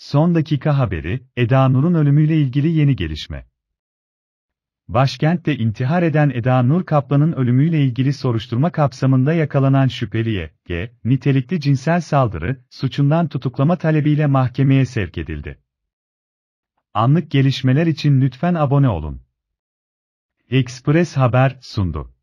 Son dakika haberi, Eda Nur'un ölümüyle ilgili yeni gelişme. Başkentte intihar eden Eda Nur Kaplan'ın ölümüyle ilgili soruşturma kapsamında yakalanan şüpheliye, G, nitelikli cinsel saldırı, suçundan tutuklama talebiyle mahkemeye sevk edildi. Anlık gelişmeler için lütfen abone olun. Express Haber sundu.